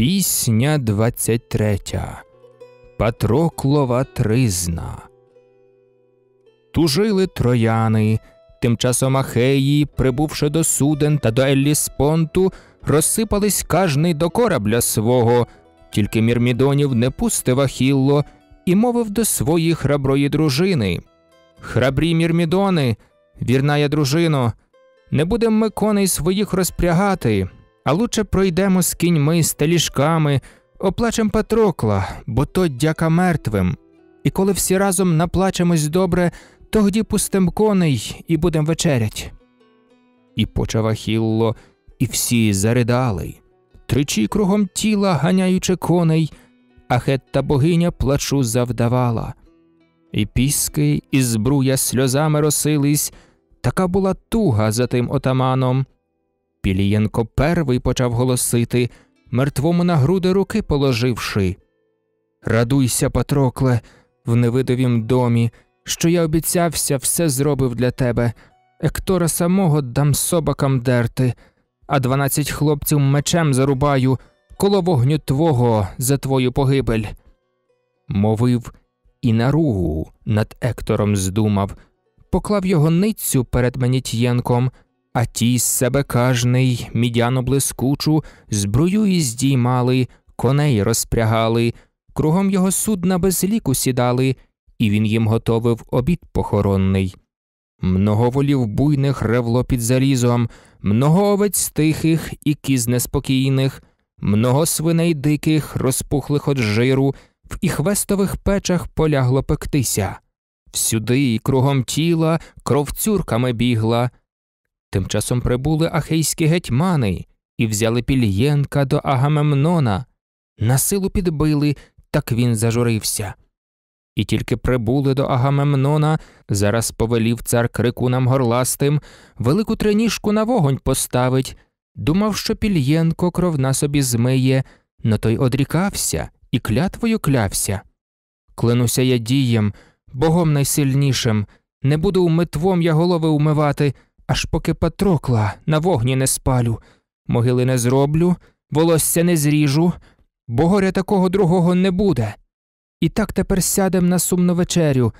Пісня 23. Патроклова тризна. Тужили трояни. Тим часом Ахеї, прибувши до суден та до Елліспонту, розсипались кожний до корабля свого. Тільки Мірмідонів не пустив Ахілло і мовив до своєї храброї дружини. Храбрі Мірмідони, вірна я дружино, не будем ми коней своїх розпрягати а лучше пройдемо з кіньми з талішками, оплачем Патрокла, бо то дяка мертвим. І коли всі разом наплачемось добре, тогді пустим коней і будем вечерять. І почав Ахілло, і всі заридали, тричі кругом тіла, ганяючи коней, а хетта богиня плачу завдавала. І піски, і збруя сльозами росились, така була туга за тим отаманом. Пілієнко первий почав голосити, мертвому на груди руки положивши. Радуйся, Патрокле, в невидовім домі, що я обіцявся, все зробив для тебе. Ектора самого дам собакам дерти, а дванадцять хлопців мечем зарубаю коло вогню твого за твою погибель. Мовив і на ругу над Ектором здумав, поклав його ницю перед Менітєнком – а ті з себе кажний, мідяно блискучу, зброю і здіймали, коней розпрягали, кругом його судна без ліку сідали, і він їм готовив обід похоронний. Много волів буйних ревло під залізом, много овець тихих і кіз неспокійних, много свиней диких, розпухлих од жиру, в іхвестових печах полягло пектися. Всюди і кругом тіла кров цюрками бігла, Тим часом прибули ахейські гетьмани і взяли Пільєнка до Агамемнона, насилу підбили, так він зажурився. І тільки прибули до Агамемнона, зараз повелів цар крикунам горластим, велику триніжку на вогонь поставить. Думав, що Пільєнко кровна собі змиє, но той одрікався і клятвою клявся. Клянуся я дієм, богом найсильнішим, не буду умитвом я голови умивати аж поки патрокла на вогні не спалю, могили не зроблю, волосся не зріжу, бо горя такого другого не буде. І так тепер сядем на сумну вечерю,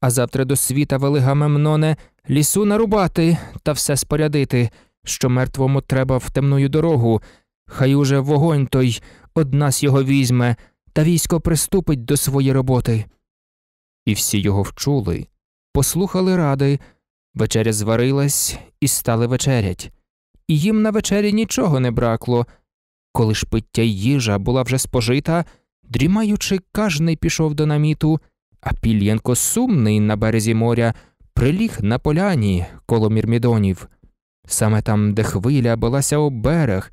а завтра до світа Велига Мемноне, лісу нарубати та все спорядити, що мертвому треба в темною дорогу. Хай уже вогонь той од нас його візьме, та військо приступить до своєї роботи. І всі його вчули, послухали ради. Вечеря зварилась і стали вечерять, і їм на вечері нічого не бракло. Коли ж пиття й їжа була вже спожита, дрімаючи, кожний пішов до наміту, а Пільєнко сумний на березі моря приліг на поляні коло мірмідонів, саме там, де хвиля билася об берег,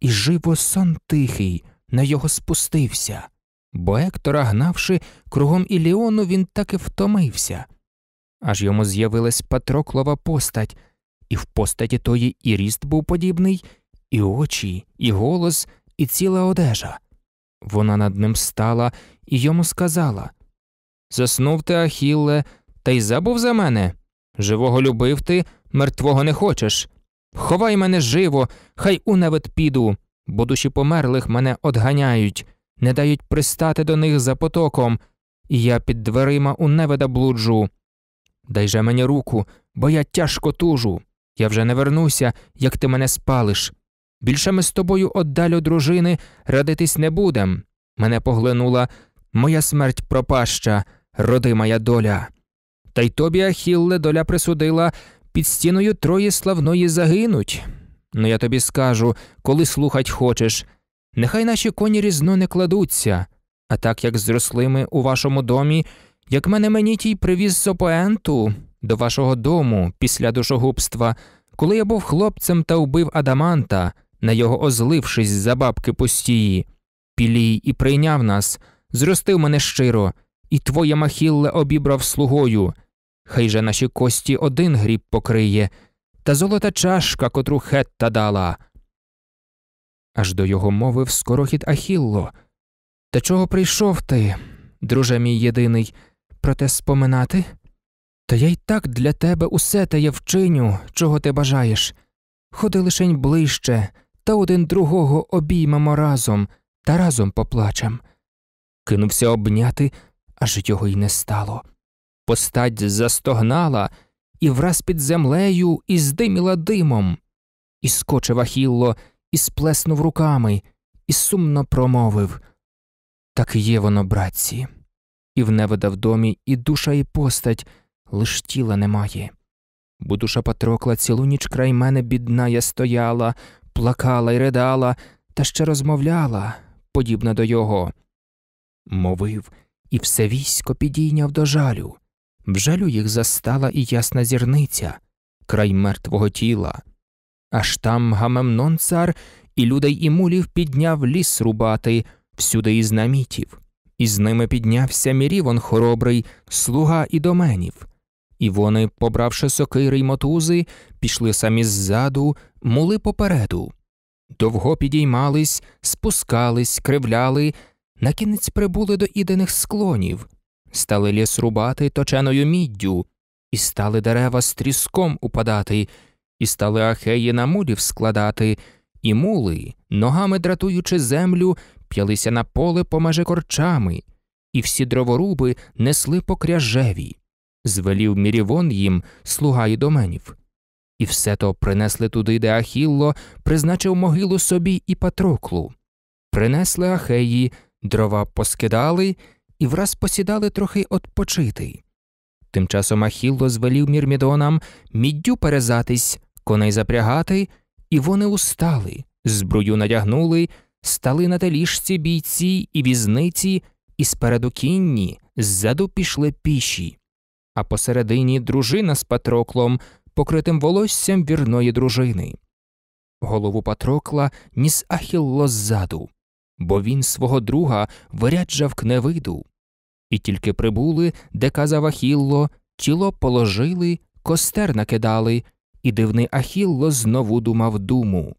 і живо сон тихий на його спустився. Бо Ектора, гнавши кругом Іліону, він таки втомився аж йому з'явилась патроклова постать, і в постаті тої і ріст був подібний, і очі, і голос, і ціла одежа. Вона над ним стала і йому сказала Заснув ти, Ахілле, та й забув за мене. Живого любив ти, мертвого не хочеш. Ховай мене живо, хай у невид піду, бо душі померлих мене одганяють, не дають пристати до них за потоком, і я під дверима у неведа блуджу. Дай же мені руку, бо я тяжко тужу. Я вже не вернуся, як ти мене спалиш. Більше ми з тобою оддалю дружини, радитись не будем. Мене поглинула моя смерть пропаща, роди моя доля. Та й тобі, Ахілле, доля присудила під стіною троє славної загинуть. Ну я тобі скажу, коли слухать хочеш. Нехай наші коні різно не кладуться, а так як зрослими у вашому домі, як мене мені тій привіз з опоенту до вашого дому після душогубства, коли я був хлопцем та вбив Адаманта, на його озлившись за бабки пустії, пілій і прийняв нас, зростив мене щиро, і твоє махілле обібрав слугою. Хай же наші кості один гріб покриє, та золота чашка, котру хетта дала. Аж до його мовив скорохід Ахілло. Та чого прийшов ти, друже мій єдиний? проте споминати? Та я й так для тебе усе те я вчиню, чого ти бажаєш. Ходи лишень ближче, та один другого обіймемо разом та разом поплачем. Кинувся обняти, аж його й не стало. Постать застогнала і враз під землею і здиміла димом. І скочив Ахілло, і сплеснув руками, і сумно промовив Так є воно, братці і в невода в домі, і душа, і постать, лиш тіла немає. Бо душа Патрокла цілу ніч край мене бідна, я стояла, плакала й ридала, та ще розмовляла, подібна до його. Мовив, і все військо підійняв до жалю. В жалю їх застала і ясна зірниця, край мертвого тіла. Аж там Гамемнон цар і людей і мулів підняв ліс рубати всюди і знамітів. І з ними піднявся Мірівон хоробрий, слуга ідоменів. І вони, побравши сокири й мотузи, пішли самі ззаду, мули попереду. Довго підіймались, спускались, кривляли, на кінець прибули до ідених склонів, стали ліс рубати точеною міддю, і стали дерева з тріском упадати, і стали ахеї на мулів складати, і мули, ногами дратуючи землю, п'ялися на поле помеже корчами, і всі дроворуби несли по кряжеві, звелів мірівон їм слуга й доменів. І все то принесли туди, де Ахілло призначив могилу собі і патроклу. Принесли Ахеї, дрова поскидали і враз посідали трохи отпочити. Тим часом Ахілло звелів мірмідонам міддю перезатись, коней запрягати, і вони устали, збрую надягнули стали на теліжці бійці і візниці, і спереду кінні, ззаду пішли піші, а посередині дружина з патроклом, покритим волоссям вірної дружини. Голову патрокла ніс Ахілло ззаду, бо він свого друга виряджав к невиду. І тільки прибули, де казав Ахілло, тіло положили, костер накидали, і дивний Ахілло знову думав думу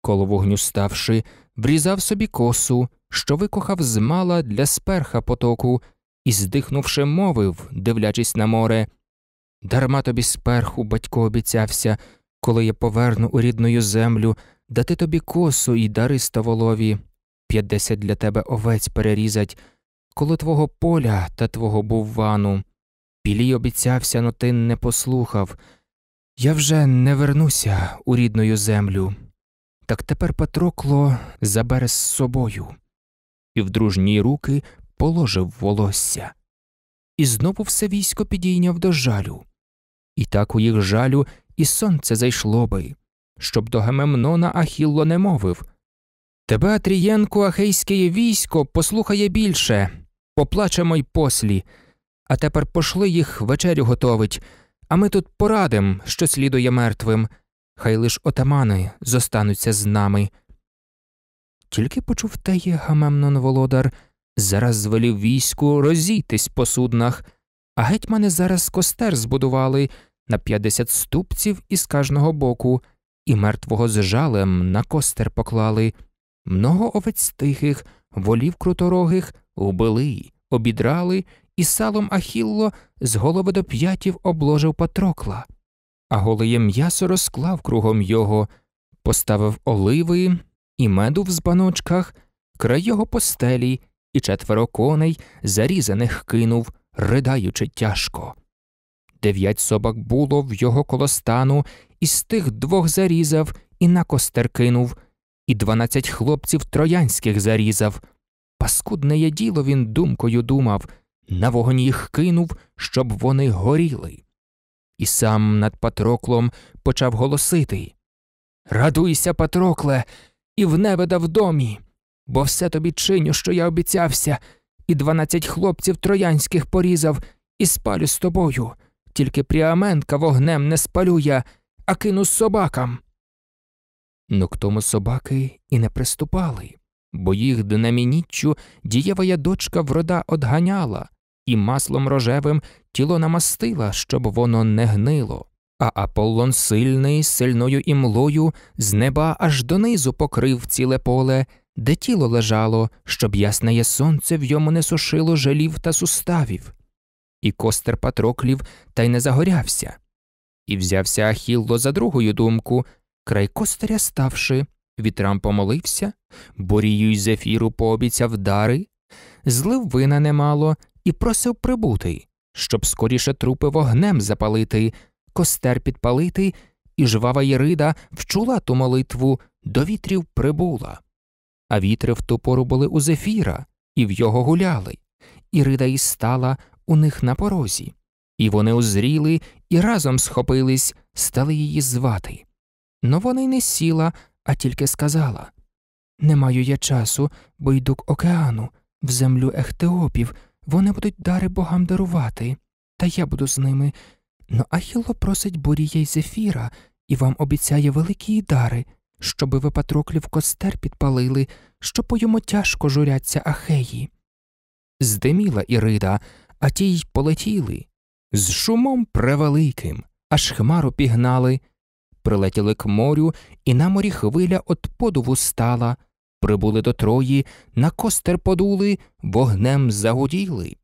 коло вогню ставши, врізав собі косу, що викохав з мала для сперха потоку, і, здихнувши, мовив, дивлячись на море Дарма тобі сперху, батько обіцявся, коли я поверну у рідну землю, дати тобі косу і дари ставолові, п'ятдесять для тебе овець перерізать, коло твого поля та твого буввану. Пілій обіцявся, но ти не послухав. Я вже не вернуся у рідну землю. Так тепер Патрокло забере з собою і в дружні руки положив волосся. І знову все військо підійняв до жалю. І так у їх жалю і сонце зайшло би, щоб до Гемемнона Ахілло не мовив Тебе, Атрієнку, ахейське військо послухає більше, поплачемо й послі, а тепер пошли їх вечерю готовить, а ми тут порадим, що слідує мертвим, хай лиш отамани зостануться з нами. Тільки почув теє Гамемнон Володар, зараз звелів війську розійтись по суднах, а гетьмани зараз костер збудували на п'ятдесят ступців із кожного боку, і мертвого з жалем на костер поклали. Много овець тихих, волів круторогих убили, обідрали, і салом Ахілло з голови до п'ятів обложив Патрокла а голеє м'ясо розклав кругом його, поставив оливи і меду в збаночках, край його постелі і четверо коней зарізаних кинув, ридаючи тяжко. Дев'ять собак було в його колостану, і з тих двох зарізав і на костер кинув, і дванадцять хлопців троянських зарізав. Паскудне є діло він думкою думав, на вогонь їх кинув, щоб вони горіли і сам над Патроклом почав голосити Радуйся, Патрокле, і в небе да в домі, бо все тобі чиню, що я обіцявся, і дванадцять хлопців троянських порізав, і спалю з тобою, тільки Пріаменка вогнем не спалю я, а кину собакам. Ну к тому собаки і не приступали, бо їх динамініччю дієвая дочка врода одганяла, і маслом рожевим тіло намастила, щоб воно не гнило. А Аполлон сильний, сильною імлою з неба аж донизу покрив ціле поле, де тіло лежало, щоб ясне сонце в йому не сушило жалів та суставів. І костер Патроклів та й не загорявся. І взявся Ахілло за другою думку, край костаря ставши, вітрам помолився, борію й зефіру пообіцяв дари, злив вина немало і просив прибути, щоб скоріше трупи вогнем запалити, костер підпалити, і жвава Єрида вчула ту молитву, до вітрів прибула. А вітри в ту пору були у Зефіра, і в його гуляли. Ірида і стала у них на порозі, і вони узріли і разом схопились, стали її звати. Но вона й не сіла, а тільки сказала Не маю я часу, бо йду к океану, в землю ехтеопів, вони будуть дари богам дарувати, та я буду з ними. Но ну, Ахіло просить Борія й Зефіра і вам обіцяє великі дари, щоби ви патроклів костер підпалили, що по йому тяжко журяться Ахеї. Здиміла Ірида, а ті й полетіли. З шумом превеликим, аж хмару пігнали, прилетіли к морю, і на морі хвиля от подуву стала прибули до Трої, на костер подули, вогнем загуділи,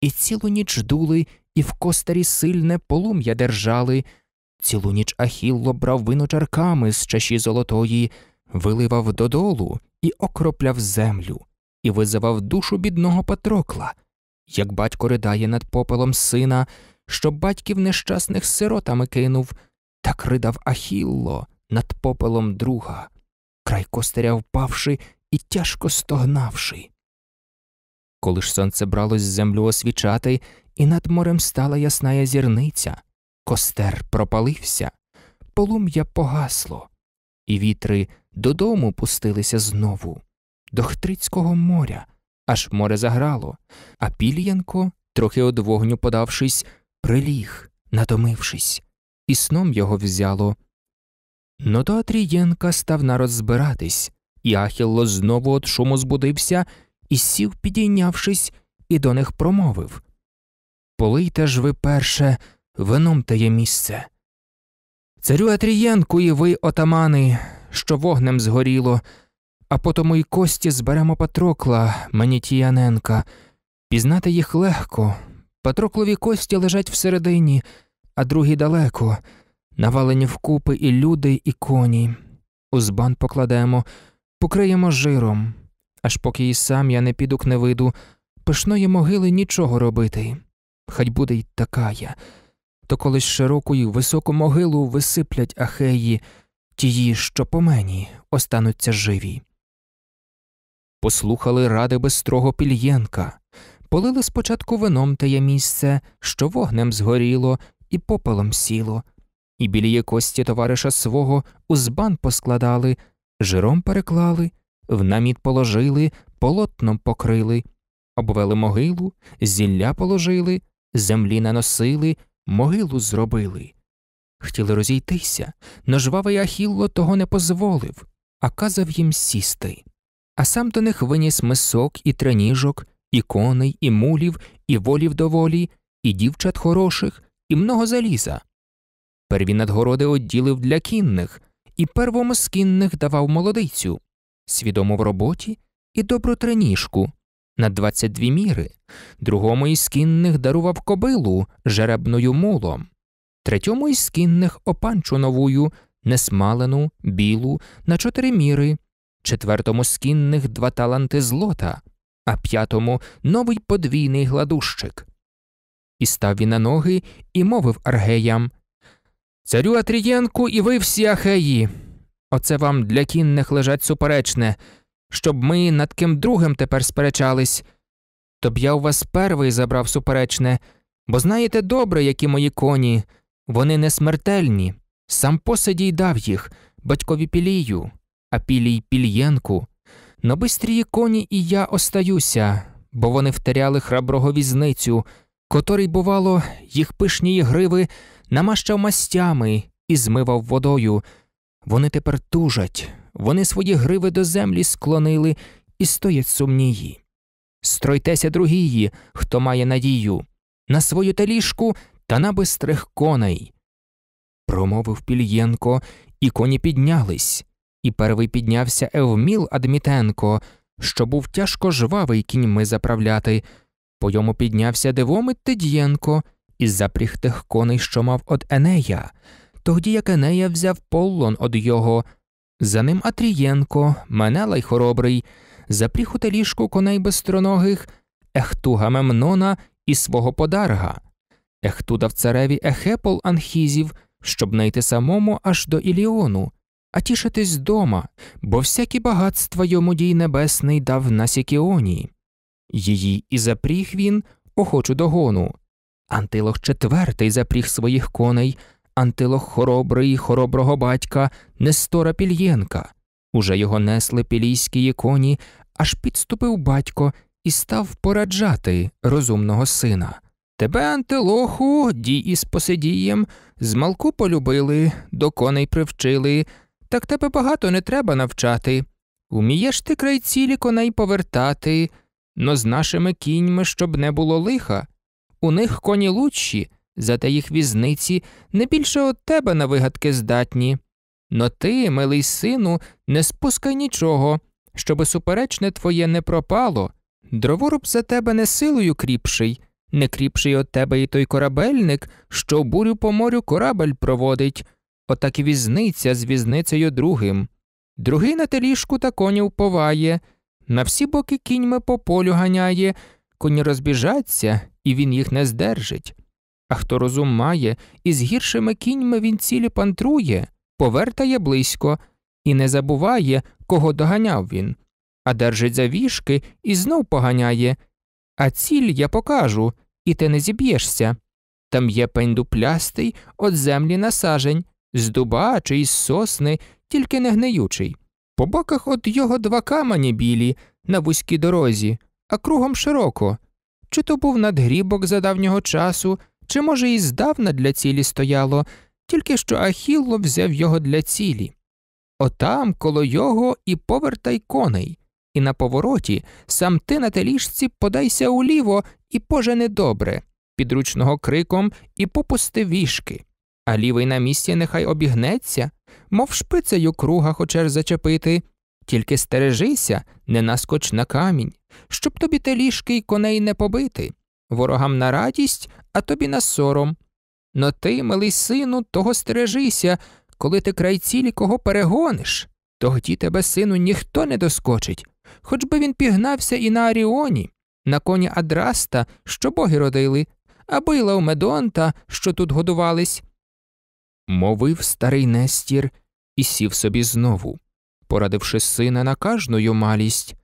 і цілу ніч дули, і в костері сильне полум'я держали. Цілу ніч Ахілло брав вино чарками з чаші золотої, виливав додолу і окропляв землю, і визивав душу бідного Патрокла, як батько ридає над попелом сина, що батьків нещасних сиротами кинув, так ридав Ахілло над попелом друга край костеря впавши і тяжко стогнавши. Коли ж сонце бралось землю освічати, і над морем стала ясна зірниця, костер пропалився, полум'я погасло, і вітри додому пустилися знову, до Хтрицького моря, аж море заграло, а Пільянко, трохи од вогню подавшись, приліг, натомившись, і сном його взяло Но ну то Атрієнка став нараз збиратись, і Ахілло знову от шуму збудився і сів, підійнявшись, і до них промовив Полийте ж ви перше, вином тає місце. Царю Атрієнку і ви, отамани, що вогнем згоріло, а потому й кості зберемо Патрокла, Манітіяненка. Пізнати їх легко. Патроклові кості лежать всередині, а другі далеко навалені вкупи і люди, і коні. Узбан покладемо, покриємо жиром, аж поки і сам я не піду кневиду, пишної могили нічого робити. Хай буде й така я. То колись широку й високу могилу висиплять ахеї, тії, що по мені, остануться живі. Послухали ради безстрого пільєнка, полили спочатку вином теє місце, що вогнем згоріло і попелом сіло і біліє кості товариша свого у збан поскладали, жиром переклали, в наміт положили, полотном покрили, обвели могилу, зілля положили, землі наносили, могилу зробили. Хотіли розійтися, но жвавий Ахілло того не дозволив, а казав їм сісти. А сам до них виніс мисок і треніжок, і коней, і мулів, і волів доволі, і дівчат хороших, і много заліза, Перві надгороди одділив для кінних і первому з кінних давав молодицю, свідому в роботі і добру триніжку на 22 міри, другому із кінних дарував кобилу жеребною мулом, третьому із кінних опанчу новую, несмалену, білу на чотири міри, четвертому з кінних два таланти злота, а п'ятому новий подвійний гладущик. І став він на ноги і мовив аргеям Царю Атрієнку і ви всі ахеї. Оце вам для кінних лежать суперечне, щоб ми над ким другим тепер сперечались. Тоб я у вас первий забрав суперечне, бо знаєте добре, які мої коні, вони не смертельні. Сам посадій дав їх батькові Пілію, а пілій Пільєнку. На бистрії коні і я остаюся, бо вони втеряли храброго візницю, котрий, бувало, їх пишні гриви намащав мастями і змивав водою. Вони тепер тужать, вони свої гриви до землі склонили і стоять сумнії. Стройтеся другії, хто має надію, на свою теліжку та на бистрих коней. Промовив Пільєнко, і коні піднялись, і первий піднявся Евміл Адмітенко, що був тяжко жвавий кіньми заправляти. По йому піднявся Девомит Тед'єнко – із запріхтих коней, що мав од Енея, тоді як Енея взяв полон од його. За ним Атрієнко, Менелай хоробрий, запріг у теліжку коней безстроногих, Ехтуга Мемнона і свого подарга. Ехту дав цареві Ехепол анхізів, щоб найти самому аж до Іліону, а тішитись дома, бо всякі багатства йому дій небесний дав на Сікіоні. Її і запріг він охочу догону. Антилох четвертий запріг своїх коней, Антилох хоробрий, хороброго батька, Нестора Пільєнка. Уже його несли пілійські коні, аж підступив батько і став пораджати розумного сина. Тебе, Антилоху, дій із посидієм, змалку полюбили, до коней привчили, так тебе багато не треба навчати. Умієш ти край цілі коней повертати, но з нашими кіньми щоб не було лиха. У них коні лучші, зате їх візниці не більше от тебе на вигадки здатні. Но ти, милий сину, не спускай нічого, щоби суперечне твоє не пропало. Дроворуб за тебе не силою кріпший, не кріпший от тебе і той корабельник, що бурю по морю корабель проводить, отак і візниця з візницею другим. Другий на теліжку та конів поває, на всі боки кіньми по полю ганяє, коні розбіжаться, і він їх не здержить. А хто розум має, і з гіршими кіньми він цілі пантрує, повертає близько, і не забуває, кого доганяв він, а держить за вішки і знов поганяє. А ціль я покажу, і ти не зіб'єшся. Там є пендуплястий дуплястий от землі насажень, з дуба чи із сосни, тільки не гниючий. По боках от його два камені білі на вузькій дорозі, а кругом широко, чи то був надгрібок за давнього часу, чи, може, і здавна для цілі стояло, тільки що Ахілло взяв його для цілі. Отам коло його і повертай коней, і на повороті сам ти на теліжці подайся уліво і пожене добре, підручного криком і попусти вішки, а лівий на місці нехай обігнеться, мов шпицею круга хочеш зачепити, тільки стережися, не наскоч на камінь, щоб тобі те ліжки й коней не побити, ворогам на радість, а тобі на сором. Но ти, милий сину, того стережися, коли ти край цілі кого перегониш, тоді тебе, сину, ніхто не доскочить, хоч би він пігнався і на Аріоні, на коні Адраста, що боги родили, або й Лаумедонта, що тут годувались. Мовив старий Нестір і сів собі знову порадивши сина на кажную малість.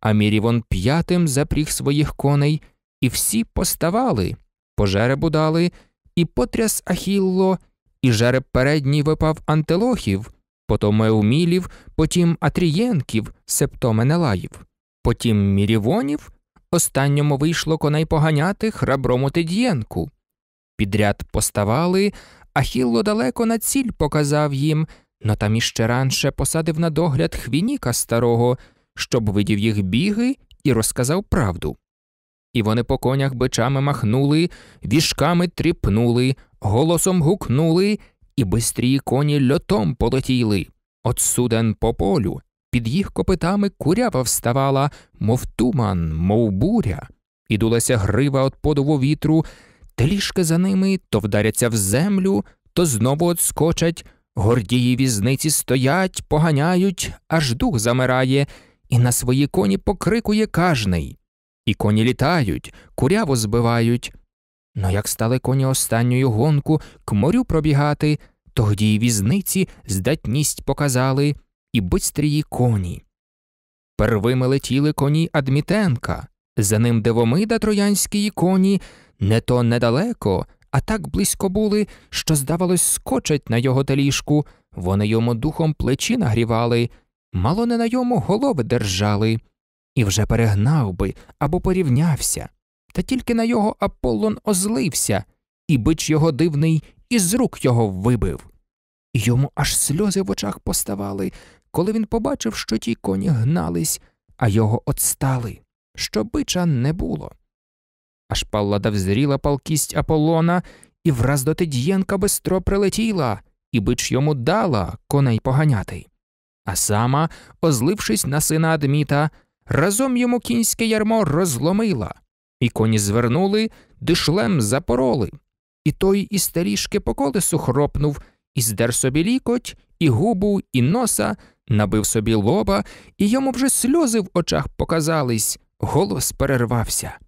А Мірівон п'ятим запріг своїх коней, і всі поставали, пожеребу дали, і потряс Ахілло, і жереб передній випав антилохів, потім Еумілів, потім Атрієнків, септо Менелаїв, потім Мірівонів, останньому вийшло коней поганяти храброму Тед'єнку. Підряд поставали, Ахілло далеко на ціль показав їм, но там іще ранше посадив на догляд хвініка старого, щоб видів їх біги і розказав правду. І вони по конях бичами махнули, віжками тріпнули, голосом гукнули, і бистрі коні льотом полетіли. От суден по полю, під їх копитами курява вставала, мов туман, мов буря, і дулася грива від подову вітру, телішки за ними то вдаряться в землю, то знову отскочать, Гордії візниці стоять, поганяють, аж дух замирає, і на свої коні покрикує кажний. І коні літають, куряво збивають. Но ну, як стали коні останньою гонку к морю пробігати, тоді й візниці здатність показали і бистрії коні. Первими летіли коні Адмітенка, за ним дивомида троянськії коні, не то недалеко, а так близько були, що, здавалось, скочать на його таліжку, вони йому духом плечі нагрівали, мало не на йому голови держали, і вже перегнав би або порівнявся, та тільки на його Аполлон озлився, і бич його дивний із рук його вибив. йому аж сльози в очах поставали, коли він побачив, що ті коні гнались, а його отстали, що бича не було. Аж паллада взріла палкість Аполлона, і враз до Тед'єнка бистро прилетіла, і бич йому дала коней поганяти. А сама, озлившись на сина Адміта, разом йому кінське ярмо розломила, і коні звернули, дишлем запороли. І той і старішки по колесу хропнув, і здер собі лікоть, і губу, і носа, набив собі лоба, і йому вже сльози в очах показались, голос перервався.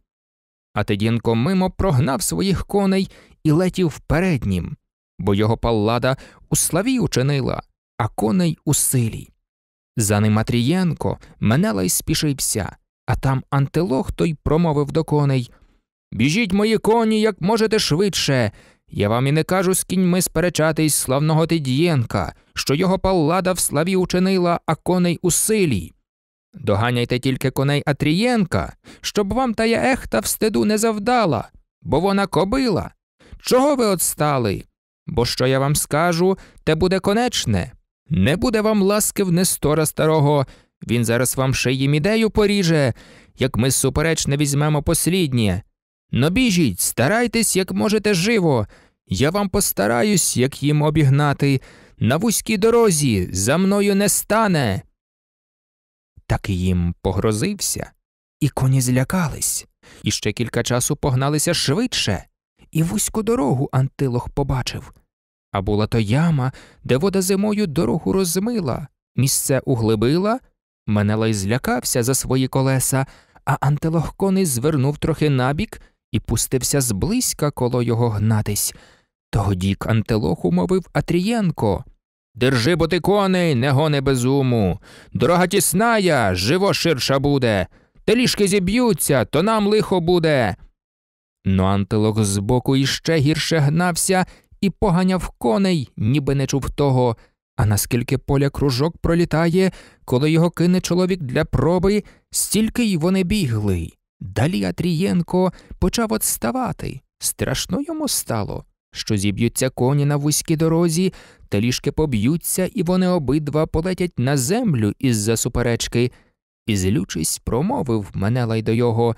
А Тедінко мимо прогнав своїх коней і летів переднім, бо його паллада у славі учинила, а коней у силі. За ним Атрієнко менела й спішився, а там антилох той промовив до коней Біжіть, мої коні, як можете швидше. Я вам і не кажу з кіньми сперечатись славного Тедієнка, що його паллада в славі учинила, а коней у силі. Доганяйте тільки коней Атрієнка, щоб вам та я ехта в стиду не завдала, бо вона кобила. Чого ви отстали? Бо що я вам скажу, те буде конечне. Не буде вам ласки в Нестора старого, він зараз вам ще й ідею поріже, як ми супереч не візьмемо посліднє. Но ну, біжіть, старайтесь, як можете живо. Я вам постараюсь, як їм обігнати. На вузькій дорозі за мною не стане так їм погрозився, і коні злякались, і ще кілька часу погналися швидше, і вузьку дорогу Антилох побачив. А була то яма, де вода зимою дорогу розмила, місце углибила, Менелай злякався за свої колеса, а Антилох коней звернув трохи набік і пустився зблизька коло його гнатись. Тоді к Антилоху мовив Атрієнко Держи боти коней, не гони безуму. Дорога тісная, живо ширша буде. Теліжки зіб'ються, то нам лихо буде. Но антилок збоку іще гірше гнався і поганяв коней, ніби не чув того. А наскільки поля кружок пролітає, коли його кине чоловік для проби, стільки й вони бігли. Далі Атрієнко почав отставати. Страшно йому стало що зіб'ються коні на вузькій дорозі, та ліжки поб'ються, і вони обидва полетять на землю із за суперечки. І злючись, промовив Менелай до його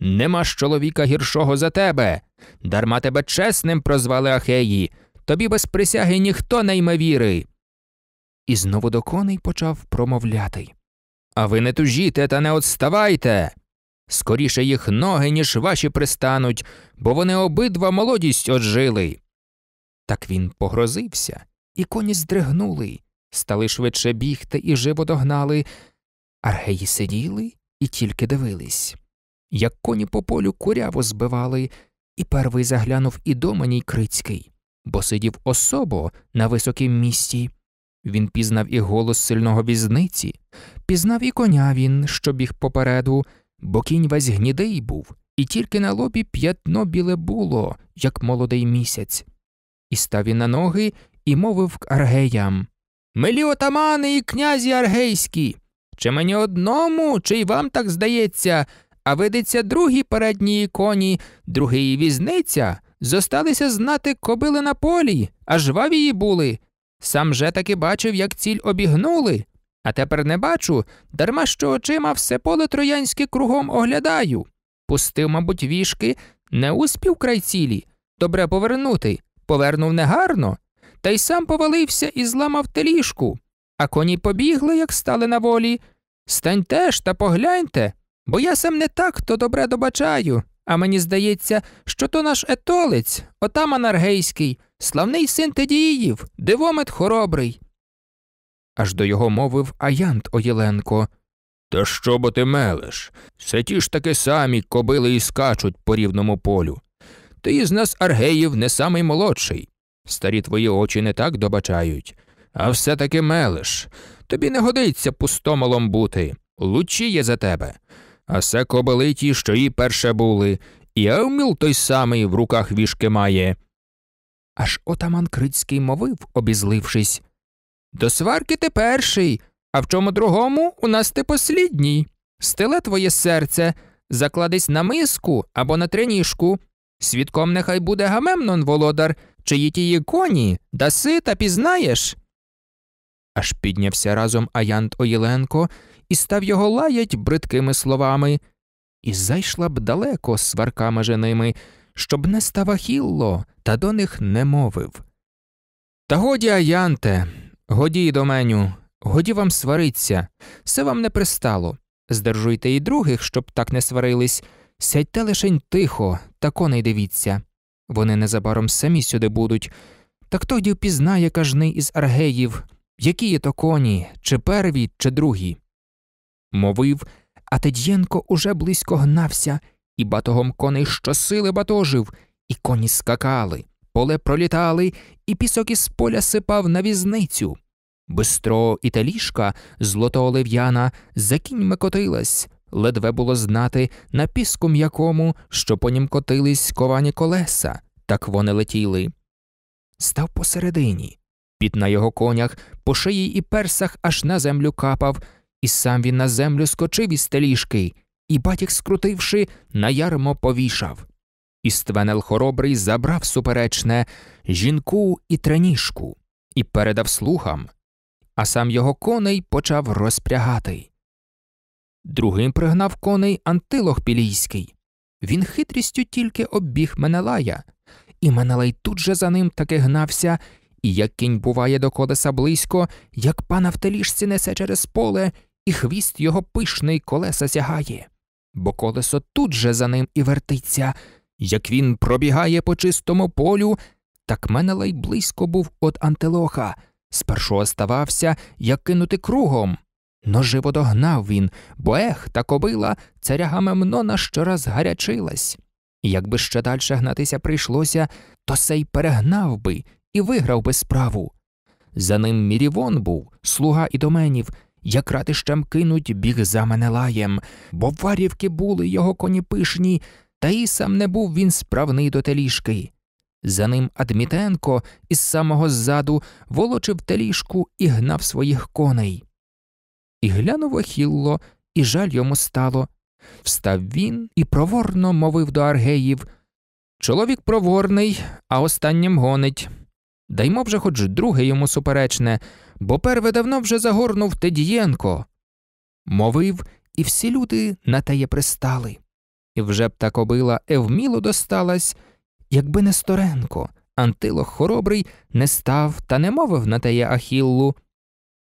Нема ж чоловіка гіршого за тебе. Дарма тебе чесним прозвали Ахеї, тобі без присяги ніхто не йме віри. І знову до коней почав промовляти. А ви не тужіте та не отставайте скоріше їх ноги, ніж ваші пристануть, бо вони обидва молодість оджили. Так він погрозився, і коні здригнули, стали швидше бігти і живо догнали. Аргеї сиділи і тільки дивились. Як коні по полю куряво збивали, і первий заглянув і до доманій крицький, бо сидів особо на високім місці. Він пізнав і голос сильного візниці, пізнав і коня він, що біг попереду, бо кінь весь гнідий був, і тільки на лобі п'ятно біле було, як молодий місяць. І став він на ноги і мовив к аргеям Милі отамани і князі аргейські. Чи мені одному, чи й вам так здається, а видиться другі передній коні, другий візниця, зосталися знати кобили на полі, а жваві її були. Сам же таки бачив, як ціль обігнули, а тепер не бачу, дарма що очима все поле троянське кругом оглядаю. Пустив, мабуть, вішки, не успів край цілі. Добре повернути, повернув негарно, та й сам повалився і зламав теліжку. А коні побігли, як стали на волі. Станьте ж та погляньте, бо я сам не так то добре добачаю, а мені здається, що то наш етолець, отаман аргейський, славний син Тедіїв, дивомет хоробрий аж до його мовив Аянт Оєленко. Та що бо ти мелеш? Все ті ж таки самі кобили і скачуть по рівному полю. Ти із нас, Аргеїв, не самий молодший. Старі твої очі не так добачають, а все таки мелеш. Тобі не годиться пустомолом бути. Лучі є за тебе. А се кобили ті, що і перше були, і авміл той самий в руках вішки має. Аж отаман Крицький мовив, обізлившись. До сварки ти перший, а в чому другому у нас ти послідній. Стиле твоє серце, закладись на миску або на триніжку. Свідком нехай буде Гамемнон володар, чиї тії коні, даси та пізнаєш. Аж піднявся разом Аянт Оїленко і став його лаять бридкими словами. І зайшла б далеко з сварками женими, щоб не става хілло, та до них не мовив. Та годі, Аянте, Годі доменю, годі вам свариться, все вам не пристало. Здержуйте і других, щоб так не сварились, сядьте лишень тихо, та коней дивіться. Вони незабаром самі сюди будуть. Так тоді впізнає кажний із аргеїв, які є то коні, чи перві, чи другі. Мовив, а Тед'єнко уже близько гнався, і батогом коней щосили батожив, і коні скакали поле пролітали, і пісок із поля сипав на візницю. Бистро і талішка золотоолив'яна за кіньми котилась, ледве було знати на піску м'якому, що по нім котились ковані колеса, так вони летіли. Став посередині. Під на його конях, по шиї і персах аж на землю капав, і сам він на землю скочив із теліжки, і батік, скрутивши, на ярмо повішав. Іственел хоробрий забрав суперечне жінку і треніжку і передав слухам, а сам його коней почав розпрягати. Другим пригнав коней Антилох Пілійський. Він хитрістю тільки оббіг Менелая, і Менелай тут же за ним таки гнався, і як кінь буває до колеса близько, як пана в теліжці несе через поле, і хвіст його пишний колеса сягає, бо колесо тут же за ним і вертиться. Як він пробігає по чистому полю, так мене й близько був від антилоха. Спершу оставався, як кинути кругом. Но живо догнав він, бо ех, та кобила царя Гамемнона щораз гарячилась. якби ще далі гнатися прийшлося, то сей перегнав би і виграв би справу. За ним Мірівон був, слуга ідоменів, як ратищем кинуть біг за мене лаєм, бо варівки були його коні пишні та й сам не був він справний до теліжки. За ним Адмітенко із самого ззаду волочив теліжку і гнав своїх коней. І глянув Охілло, і жаль йому стало. Встав він і проворно мовив до Аргеїв Чоловік проворний, а останнім гонить. Даймо вже хоч друге йому суперечне, бо перве давно вже загорнув Тедієнко. Мовив, і всі люди на теє пристали і вже б та кобила Евмілу досталась, якби не Сторенко, Антилох хоробрий не став та не мовив на теє Ахіллу.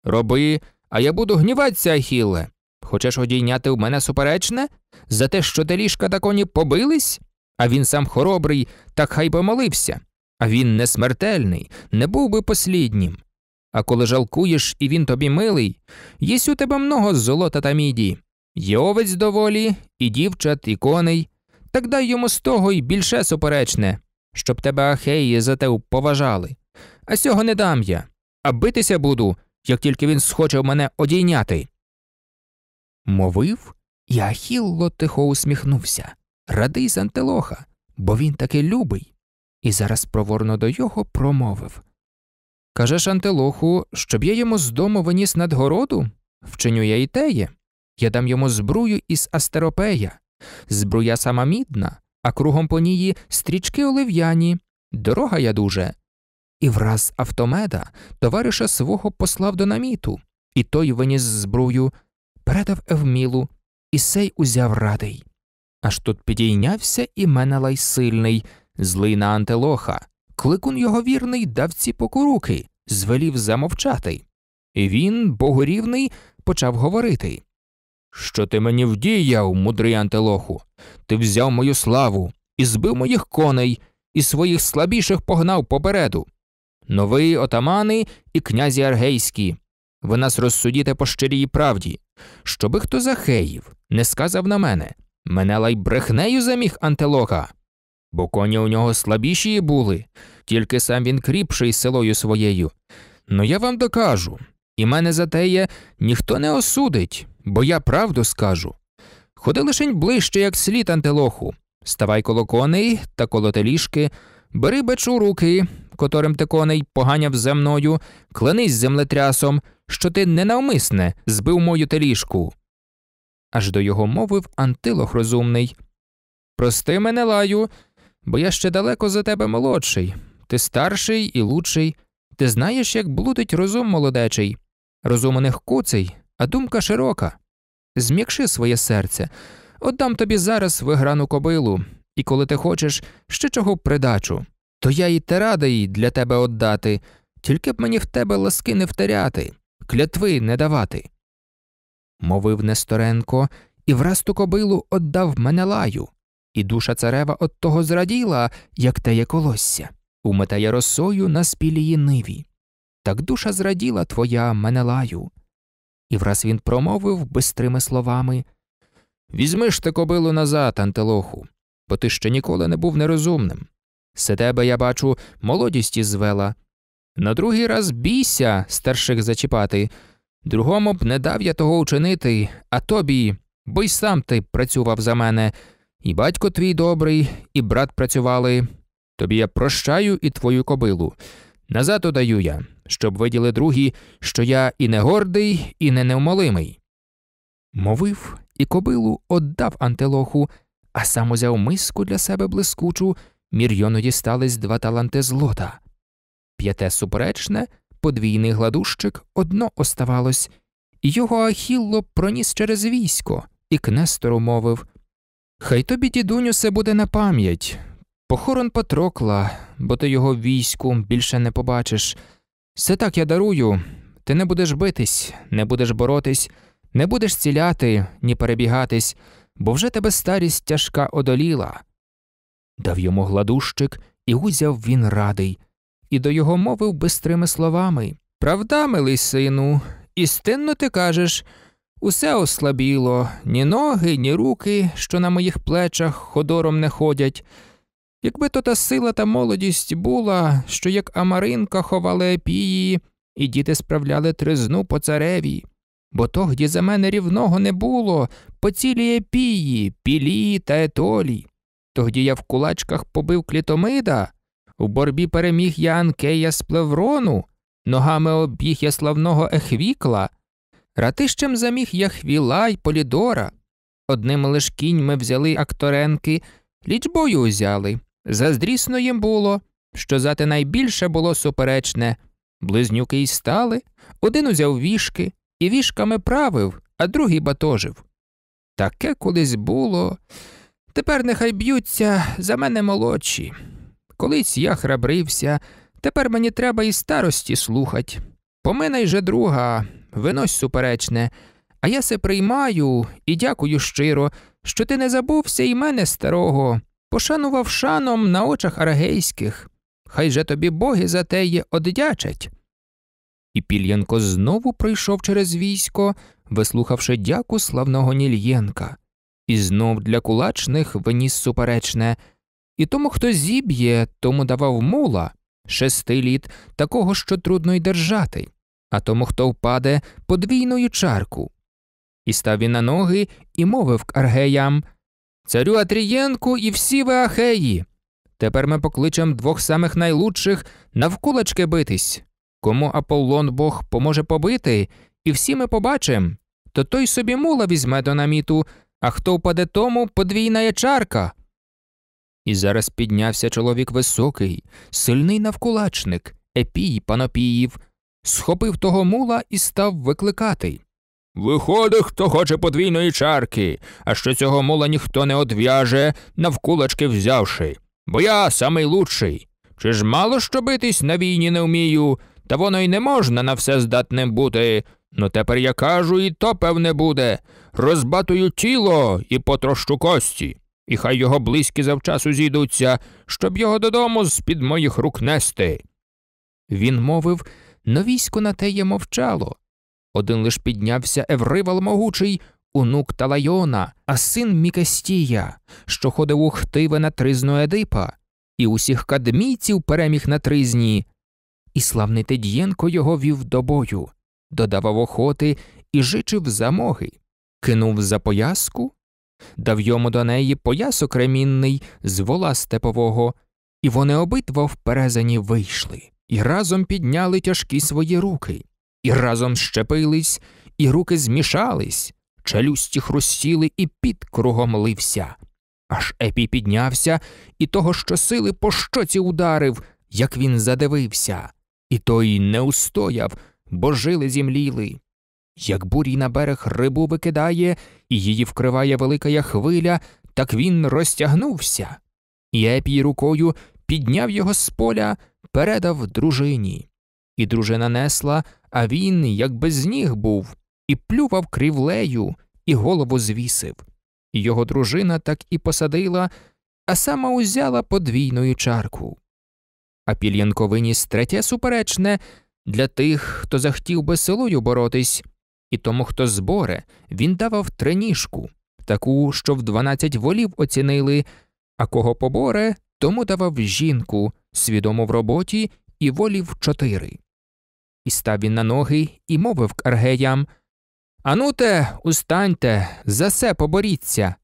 Роби, а я буду гніватися, Ахілле. Хочеш одійняти в мене суперечне? За те, що те ліжка та коні побились? А він сам хоробрий, так хай помолився. А він не смертельний, не був би посліднім. А коли жалкуєш, і він тобі милий, єсть у тебе много золота та міді. Є овець доволі, і дівчат, і коней, так дай йому з того й більше суперечне, щоб тебе ахеї за те поважали. А сього не дам я, а битися буду, як тільки він схоче мене одійняти. Мовив, і Ахілло тихо усміхнувся. Радий з Антилоха, бо він таки любий, і зараз проворно до його промовив Кажеш Антилоху, щоб я йому з дому виніс надгороду, вчиню я і теє. Я дам йому збрую із астеропея. Збруя сама мідна, а кругом по ній стрічки олив'яні, дорога я дуже. І враз Автомеда товариша свого послав до наміту, і той виніс збрую, передав Евмілу, і сей узяв радий. Аж тут підійнявся і Менелай сильний, злий на антилоха. Кликун його вірний дав ці покуруки, звелів замовчати. І він, богорівний, почав говорити. Що ти мені вдіяв, мудрий антилоху? Ти взяв мою славу і збив моїх коней, і своїх слабіших погнав попереду. Нові отамани і князі аргейські. Ви нас розсудіте по щирій правді, щоби хто захеїв не сказав на мене, мене лай брехнею заміг антилока. Бо коні у нього слабіші були, тільки сам він кріпший силою своєю. Но ну, я вам докажу, і мене за теє ніхто не осудить, бо я правду скажу. Ходи лишень ближче, як слід, антилоху, ставай коло коней та коло теліжки, бери бачу руки, котрим ти коней поганяв земною, клянись землетрясом, що ти ненавмисне збив мою теліжку. Аж до його мовив антилох розумний. Прости мене, лаю, бо я ще далеко за тебе молодший. Ти старший і лучший. Ти знаєш, як блудить розум молодечий. Розум куций, а думка широка. змікши своє серце, отдам тобі зараз виграну кобилу, і коли ти хочеш ще чого придачу, то я й те радий для тебе отдати, тільки б мені в тебе ласки не втеряти, клятви не давати. Мовив Несторенко і враз ту кобилу отдав Менелаю, і душа царева от того зраділа, як теє колосся, уметає росою на спілії ниві. Так душа зраділа твоя Менелаю і враз він промовив бистрими словами Візьми ж ти кобилу назад, антилоху, бо ти ще ніколи не був нерозумним. Се тебе, я бачу, молодість ізвела. На другий раз бійся, старших зачіпати. Другому б не дав я того учинити, а тобі, бо й сам ти працював за мене, і батько твій добрий, і брат працювали. Тобі я прощаю і твою кобилу. Назад удаю я, щоб виділи другі, що я і не гордий, і не невмолимий. Мовив і кобилу оддав антилоху, а сам узяв миску для себе блискучу, мірйону дістались два таланти злота. П'яте суперечне, подвійний гладущик одно оставалось, і його Ахілло проніс через військо і кнестору мовив Хай тобі, дідуню, все буде на пам'ять. Похорон Патрокла, бо ти його війську більше не побачиш. Все так я дарую. Ти не будеш битись, не будеш боротись, не будеш ціляти, ні перебігатись, бо вже тебе старість тяжка одоліла. Дав йому гладущик, і узяв він радий, і до його мовив бистрими словами Правда, милий сину, істинно ти кажеш. Усе ослабіло, ні ноги, ні руки, що на моїх плечах ходором не ходять. Якби то та сила та молодість була, що як Амаринка ховали епії, і діти справляли тризну по цареві, бо тогді за мене рівного не було по цілій епії, пілі та етолі. Тогді я в кулачках побив клітомида, в борбі переміг я Анкея з плеврону, ногами обіг я славного ехвікла, ратищем заміг я хвіла й полідора. Одним лиш кіньми взяли акторенки, лічбою узяли. Заздрісно їм було, що зате найбільше було суперечне. Близнюки й стали, один узяв вішки і вішками правив, а другий батожив. Таке колись було. Тепер нехай б'ються за мене молодші. Колись я храбрився, тепер мені треба і старості слухать. Поминай же друга, винось суперечне, а я се приймаю і дякую щиро, що ти не забувся і мене старого пошанував шаном на очах арагейських, хай же тобі боги за те теє оддячать. І Пільєнко знову прийшов через військо, вислухавши дяку славного Нільєнка, і знов для кулачних виніс суперечне і тому, хто зіб'є, тому давав мула шести літ такого, що трудно й держати, а тому, хто впаде подвійною чарку. І став він на ноги і мовив к аргеям царю Атрієнку і всі ви Ахеї. Тепер ми покличем двох самих найлучших навкулачки битись. Кому Аполлон Бог поможе побити, і всі ми побачимо, то той собі мула візьме до наміту, а хто впаде тому подвійна ячарка. І зараз піднявся чоловік високий, сильний навкулачник, епій панопіїв, схопив того мула і став викликати. Виходить, хто хоче подвійної чарки, а що цього мула ніхто не одв'яже, навкулачки взявши. Бо я самий лучший. Чи ж мало що битись на війні не вмію, та воно й не можна на все здатним бути. Ну тепер я кажу, і то, певне, буде. Розбатую тіло і потрощу кості, і хай його близькі завчасу зійдуться, щоб його додому з під моїх рук нести. Він мовив, но військо на є мовчало. Один лиш піднявся Евривал могучий, унук Талайона, а син Мікестія, що ходив у хтиве на тризну Едипа, і усіх кадмійців переміг на тризні. І славний Тед'єнко його вів до бою, додавав охоти і жичив замоги, кинув за пояску, дав йому до неї поясок ремінний з вола степового, і вони обидва вперезані вийшли, і разом підняли тяжкі свої руки і разом щепились, і руки змішались, челюсті хрустіли, і під кругом лився. Аж епі піднявся і того, що сили по щоці ударив, як він задивився, і той не устояв, бо жили зімліли. Як бурій на берег рибу викидає, і її вкриває велика хвиля, так він розтягнувся. І епій рукою підняв його з поля, передав дружині. І дружина несла, а він, як без ніг був, і плював крівлею, і голову звісив. Його дружина так і посадила, а сама узяла подвійну чарку. А Пільянко виніс третє суперечне для тих, хто захтів би селою боротись, і тому, хто зборе, він давав триніжку, таку, що в дванадцять волів оцінили, а кого поборе, тому давав жінку, свідому в роботі і волів чотири. І став він на ноги і мовив Каргеям Ануте, устаньте, за се поборіться.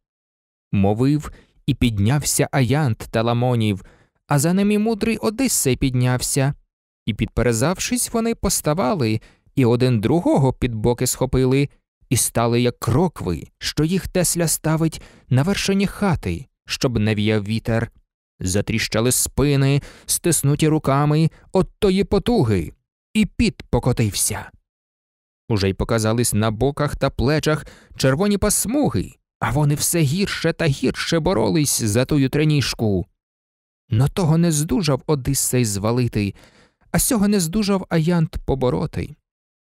Мовив і піднявся Аянт та Ламонів, а за ним і мудрий Одиссей піднявся. І, підперезавшись, вони поставали і один другого під боки схопили, і стали, як крокви, що їх тесля ставить на вершині хати, щоб не в'яв вітер. Затріщали спини, стиснуті руками от тої потуги і піт покотився. Уже й показались на боках та плечах червоні пасмуги, а вони все гірше та гірше боролись за тую тренішку. Но того не здужав Одиссей звалити, а сього не здужав Аянт побороти.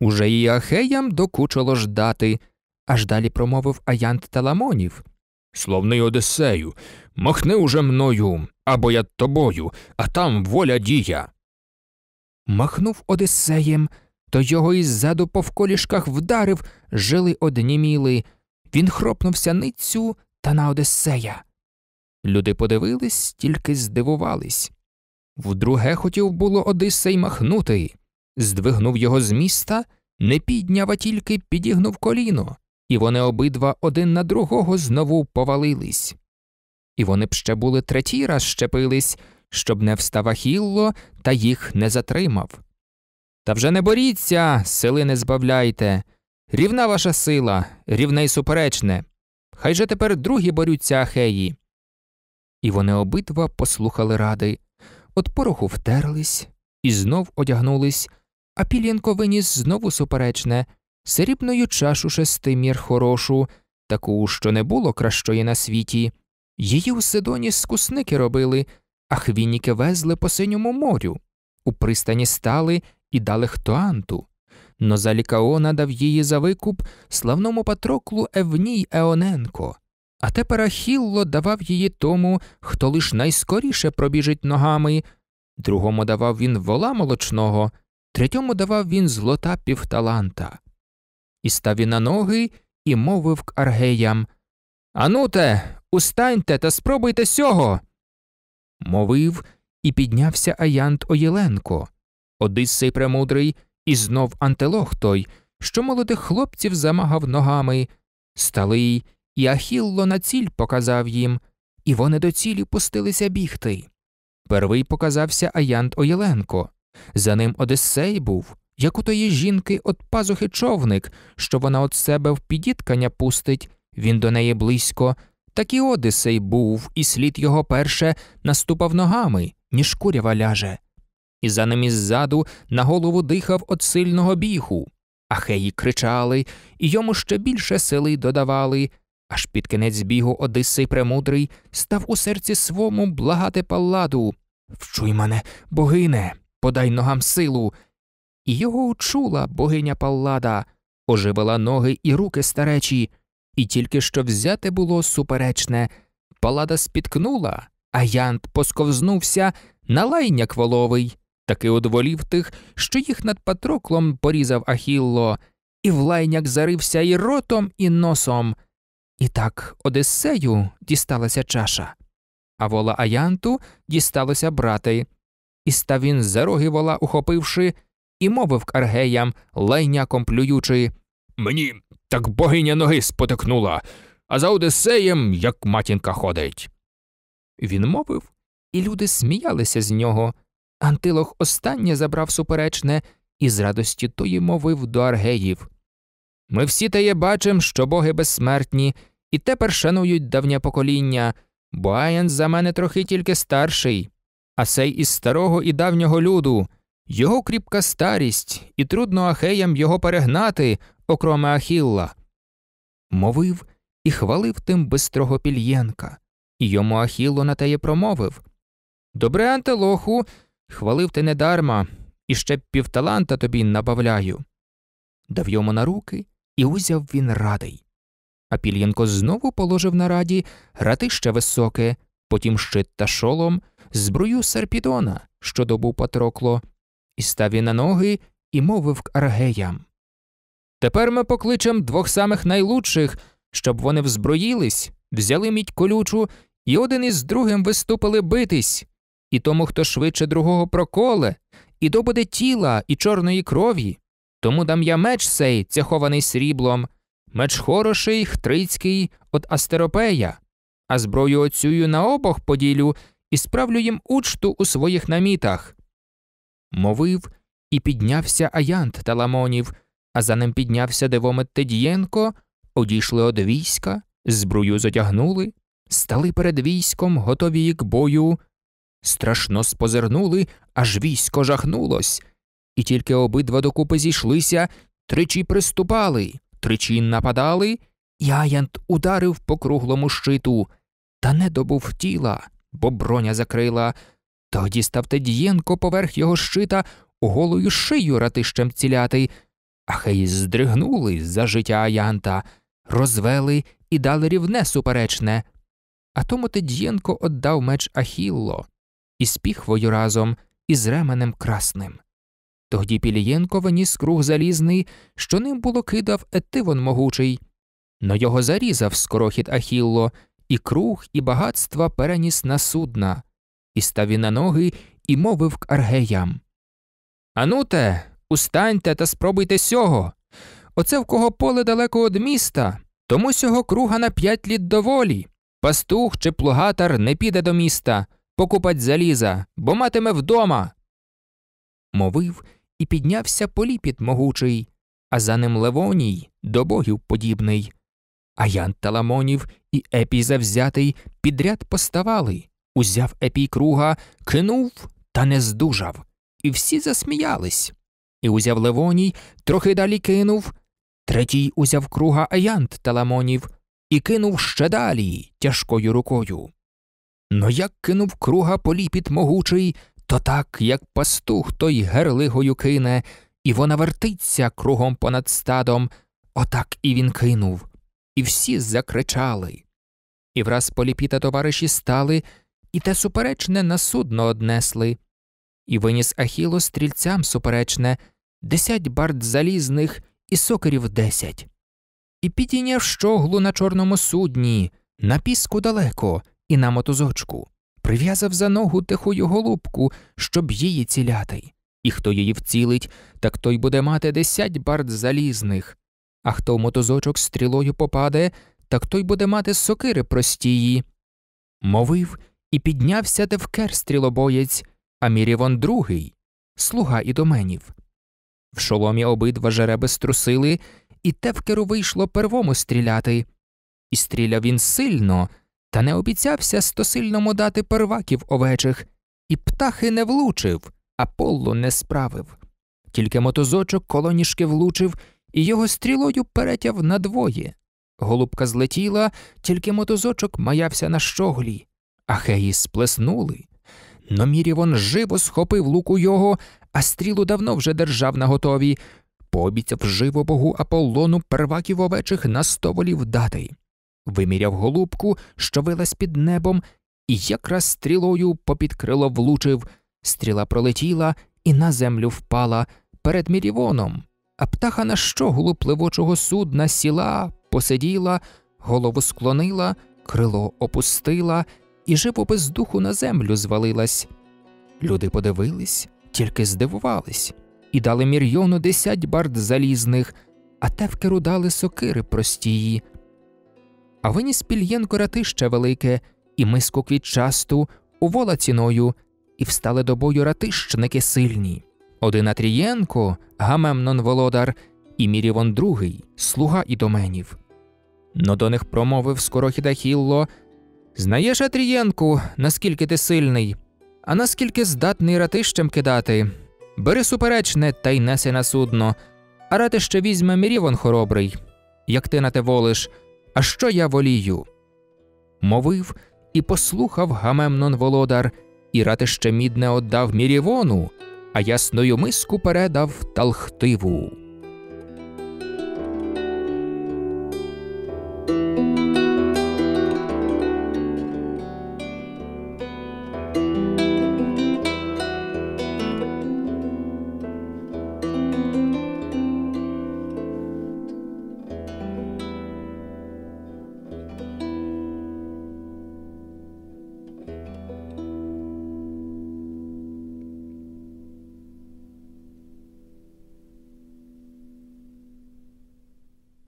Уже і Ахеям докучило ждати, аж далі промовив Аянт Таламонів. Словний Одиссею, махни уже мною або я тобою, а там воля дія махнув Одиссеєм, то його іззаду по вколішках вдарив, жили одніміли. Він хропнувся ницю та на Одиссея. Люди подивились, тільки здивувались. Вдруге хотів було Одисей махнути. Здвигнув його з міста, не підняв, а тільки підігнув коліно, і вони обидва один на другого знову повалились. І вони б ще були третій раз щепились, щоб не встав Ахілло та їх не затримав. Та вже не боріться, сили не збавляйте. Рівна ваша сила, рівне й суперечне. Хай же тепер другі борються Ахеї. І вони обидва послухали ради, от пороху втерлись і знов одягнулись, а Пілінко виніс знову суперечне, срібною чашу шестимір хорошу, таку, що не було кращої на світі. Її у Сидоні скусники робили, а хвініки везли по синьому морю, у пристані стали і дали хтоанту. Но Залікаона дав її за викуп славному патроклу Евній Еоненко, а тепер Ахілло давав її тому, хто лиш найскоріше пробіжить ногами, другому давав він вола молочного, третьому давав він злота півталанта. І став він на ноги і мовив к аргеям Ануте, устаньте та спробуйте сього мовив і піднявся Аянт Оєленко, Одиссей премудрий, і знов антелох той, що молодих хлопців замагав ногами, сталий, і Ахілло на ціль показав їм, і вони до цілі пустилися бігти. Первий показався Аянт Оєленко, за ним Одиссей був, як у тої жінки от пазухи човник, що вона от себе в підіткання пустить, він до неї близько. Так і Одисей був, і слід його перше наступав ногами, ніж курява ляже, і за ним іззаду на голову дихав от сильного бігу. Ахеї кричали, і йому ще більше сили додавали, аж під кінець бігу Одисей премудрий став у серці свому благати палладу Вчуй мене, богине, подай ногам силу. І його учула богиня Паллада, оживила ноги і руки старечі і тільки що взяти було суперечне. Палада спіткнула, а Янт посковзнувся на лайняк воловий, таки одволів тих, що їх над патроклом порізав Ахілло, і в лайняк зарився і ротом, і носом. І так Одиссею дісталася чаша, а вола Аянту дісталося брати. І став він за роги вола ухопивши, і мовив к аргеям, лайняком плюючи Мені так богиня ноги спотикнула, а за Одисеєм, як матінка ходить. Він мовив, і люди сміялися з нього. Антилох останнє забрав суперечне і з радості тої мовив до аргеїв Ми всі теє бачим, що боги безсмертні, і тепер шанують давнє покоління, бо Аян за мене трохи тільки старший, а сей із старого і давнього люду. Його кріпка старість, і трудно ахеям його перегнати, окроме Ахілла. Мовив і хвалив тим бистрого Пільєнка, і йому Ахілло на теє промовив Добре, антилоху, хвалив ти недарма, і ще півталанта тобі набавляю. Дав йому на руки, і узяв він радий. А Пільєнко знову положив на раді ратище високе, потім щит та шолом, зброю Серпідона, що добув Патрокло і став він на ноги і мовив к аргеям Тепер ми покличем двох самих найлучших, щоб вони взброїлись, взяли мідь колючу, і один із другим виступили битись, і тому, хто швидше другого проколе, і добуде тіла і чорної крові. Тому дам я меч сей, цяхований сріблом, меч хороший, хтрицький от Астеропея, а зброю оцюю на обох поділю і справлю їм учту у своїх намітах мовив, і піднявся Аянт та Ламонів, а за ним піднявся дивомет Тедієнко, одійшли од війська, збрую затягнули, стали перед військом, готові к бою, страшно спозирнули, аж військо жахнулось, і тільки обидва докупи зійшлися, тричі приступали, тричі нападали, і Аянт ударив по круглому щиту, та не добув тіла, бо броня закрила. Тоді ставте дієнко поверх його щита голою шию ратищем цілятий, а хей здригнули за життя Аянта, розвели і дали рівне суперечне. А тому Тедієнко оддав меч Ахілло і з піхвою разом із ременем красним. Тоді Пілієнко виніс круг залізний, що ним було кидав етивон могучий, но його зарізав скорохід Ахілло, і круг і багатства переніс на судна і став він на ноги і мовив к аргеям Ануте, устаньте та спробуйте сього. Оце в кого поле далеко од міста, тому сього круга на п'ять літ доволі. Пастух чи плугатар не піде до міста, покупать заліза, бо матиме вдома. Мовив і піднявся поліпіт могучий, а за ним Левоній до богів подібний. А Ян Таламонів і Епій завзятий підряд поставали, узяв епій круга, кинув та не здужав, і всі засміялись. І узяв Левоній, трохи далі кинув. Третій узяв круга аянт та ламонів і кинув ще далі тяжкою рукою. Но як кинув круга поліпіт могучий, то так, як пастух той герлигою кине, і вона вертиться кругом понад стадом, отак і він кинув. І всі закричали. І враз поліпіта товариші стали і те суперечне на судно однесли, і виніс Ахіло стрільцям суперечне десять бард залізних і сокерів десять. І підійняв щоглу на чорному судні, на піску далеко і на мотузочку, прив'язав за ногу тихую голубку, щоб її ціляти. І хто її вцілить, так той буде мати десять бард залізних, а хто в мотузочок стрілою попаде, так той буде мати сокири простії. Мовив і піднявся Тевкер стрілобоєць, а Мірівон другий, слуга ідоменів. В шоломі обидва жереби струсили, і Тевкеру вийшло первому стріляти. І стріляв він сильно, та не обіцявся стосильному дати перваків овечих, і птахи не влучив, а поллу не справив. Тільки мотозочок колонішки влучив і його стрілою перетяв надвоє. Голубка злетіла, тільки мотозочок маявся на щоглі. Ахеї сплеснули. Номірівон живо схопив луку його, а стрілу давно вже держав на готові. Пообіцяв живо богу Аполлону перваків овечих на сто волів дати. Виміряв голубку, що вилась під небом, і якраз стрілою попід крило влучив. Стріла пролетіла і на землю впала перед Мірівоном. А птаха на щоглу пливочого судна сіла, посиділа, голову склонила, крило опустила і живопис з духу на землю звалилась. Люди подивились, тільки здивувались, і дали мірйону десять бард залізних, а тевкеру дали сокири простії. А виніс пільєнко ратище велике, і миску квітчасту, увола ціною, і встали до бою ратищники сильні. Один Атрієнко, Гамемнон Володар, і Мірівон другий, слуга ідоменів. Но до них промовив скорохіда Хілло – Знаєш, Атрієнку, наскільки ти сильний, а наскільки здатний ратищем кидати. Бери суперечне та й неси на судно, а ратище візьме мірівон хоробрий, як ти на те волиш, а що я волію? Мовив і послухав Гамемнон володар, і ратище мідне отдав мірівону, а ясною миску передав талхтиву.